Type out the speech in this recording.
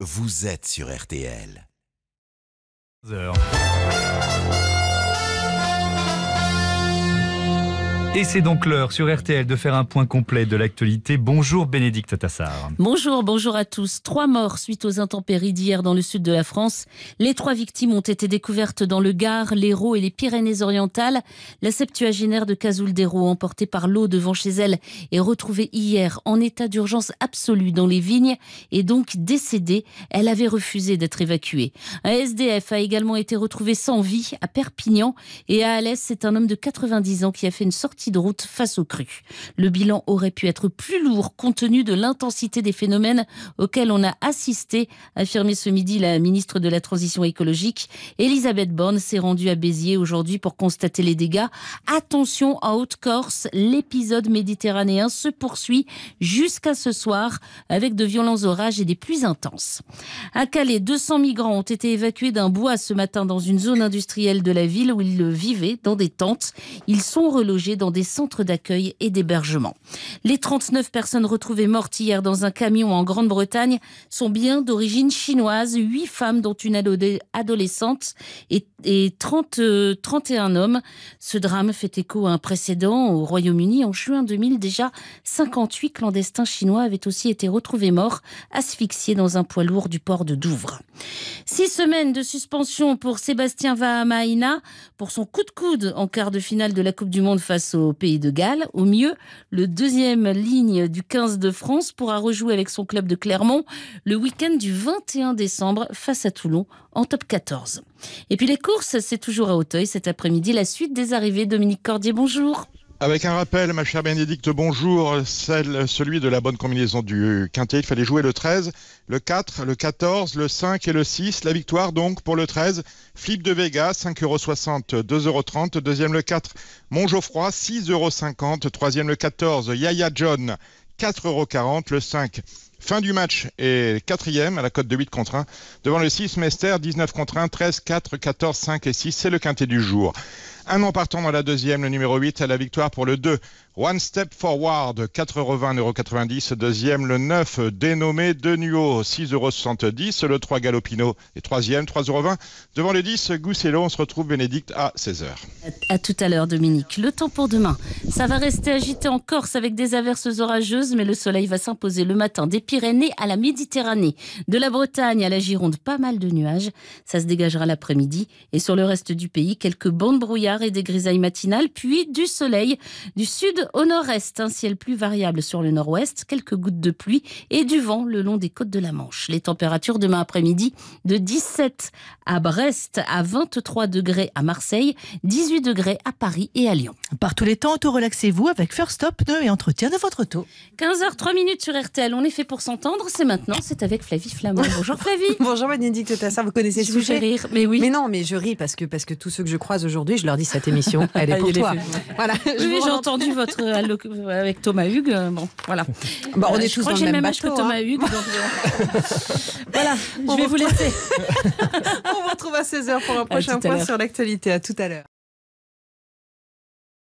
Vous êtes sur RTL. Et c'est donc l'heure sur RTL de faire un point complet de l'actualité. Bonjour Bénédicte Tassard. Bonjour, bonjour à tous. Trois morts suite aux intempéries d'hier dans le sud de la France. Les trois victimes ont été découvertes dans le Gard, l'Hérault et les Pyrénées-Orientales. La septuagénaire de des dhérault emportée par l'eau devant chez elle, est retrouvée hier en état d'urgence absolue dans les vignes et donc décédée. Elle avait refusé d'être évacuée. Un SDF a également été retrouvé sans vie à Perpignan et à Alès, c'est un homme de 90 ans qui a fait une sortie de route face aux crues. Le bilan aurait pu être plus lourd compte tenu de l'intensité des phénomènes auxquels on a assisté, affirmé ce midi la ministre de la Transition écologique. Elisabeth Borne s'est rendue à Béziers aujourd'hui pour constater les dégâts. Attention en Haute-Corse, l'épisode méditerranéen se poursuit jusqu'à ce soir avec de violents orages et des pluies intenses. À Calais, 200 migrants ont été évacués d'un bois ce matin dans une zone industrielle de la ville où ils vivaient dans des tentes. Ils sont relogés dans des centres d'accueil et d'hébergement. Les 39 personnes retrouvées mortes hier dans un camion en Grande-Bretagne sont bien d'origine chinoise, 8 femmes dont une adolescente et, 30, 31 euh, hommes. Ce drame fait écho à un précédent au Royaume-Uni en juin 2000 déjà 58 clandestins chinois avaient aussi été retrouvés morts, asphyxiés dans un poids lourd du port de Douvres. Six semaines de suspension pour Sébastien Vahamaina pour son coup de coude en quart de finale de la Coupe du Monde face au au Pays de Galles. Au mieux, le deuxième ligne du 15 de France pourra rejouer avec son club de Clermont le week-end du 21 décembre face à Toulon en top 14. Et puis les courses, c'est toujours à Auteuil cet après-midi. La suite des arrivées. Dominique Cordier, bonjour. Avec un rappel, ma chère Bénédicte, bonjour, celui de la bonne combinaison du quintet. Il fallait jouer le 13, le 4, le 14, le 5 et le 6. La victoire donc pour le 13, Flip de Vega, 2,30 2,30€. Deuxième le 4, Montgeoffroy, 6,50€. Troisième le 14, Yaya John, 4,40 4,40€. Le 5, Fin du match et quatrième à la cote de 8 contre 1. Devant le 6, Mester, 19 contre 1, 13, 4, 14, 5 et 6. C'est le quintet du jour. Un an partant dans la deuxième, le numéro 8 à la victoire pour le 2. One Step Forward, 4,20,90€. Deuxième, le 9, dénommé De Nuo, 6,70€. Le 3, Galopino. Et troisième, 3,20€. Devant le 10, Goussello, On se retrouve, Bénédicte, à 16h. À, tout à l'heure, Dominique. Le temps pour demain. Ça va rester agité en Corse avec des averses orageuses, mais le soleil va s'imposer le matin des Pyrénées à la Méditerranée. De la Bretagne à la Gironde, pas mal de nuages. Ça se dégagera l'après-midi. Et sur le reste du pays, quelques bandes brouillard et des grisailles matinales, puis du soleil. Du sud au nord-est, un ciel plus variable sur le nord-ouest, quelques gouttes de pluie et du vent le long des côtes de la Manche. Les températures demain après-midi de 17 à Brest, à 23 degrés à Marseille, 18 degrés à Paris et à Lyon. Par tous les temps, auto-relaxez-vous avec First Stop 2 et Entretien de votre auto. 15 h 3 minutes sur RTL, on est fait pour s'entendre, c'est maintenant, c'est avec Flavie Flamand. Bonjour Flavie. Bonjour Bénédicte Tassin, vous connaissez ce sujet. Je rire, mais oui. Mais non, mais je ris parce que, parce que tous ceux que je croise aujourd'hui, je leur dis cette émission, elle est ah, pour toi. Voilà, oui, j'ai entendu votre euh, avec Thomas Hugues, euh, bon, voilà. Bah, on euh, est tous je crois dans le même âge que Thomas hein. Hugues, voilà, je vais vous laisser. on vous retrouve à 16h pour un prochain point sur l'actualité. À tout à l'heure.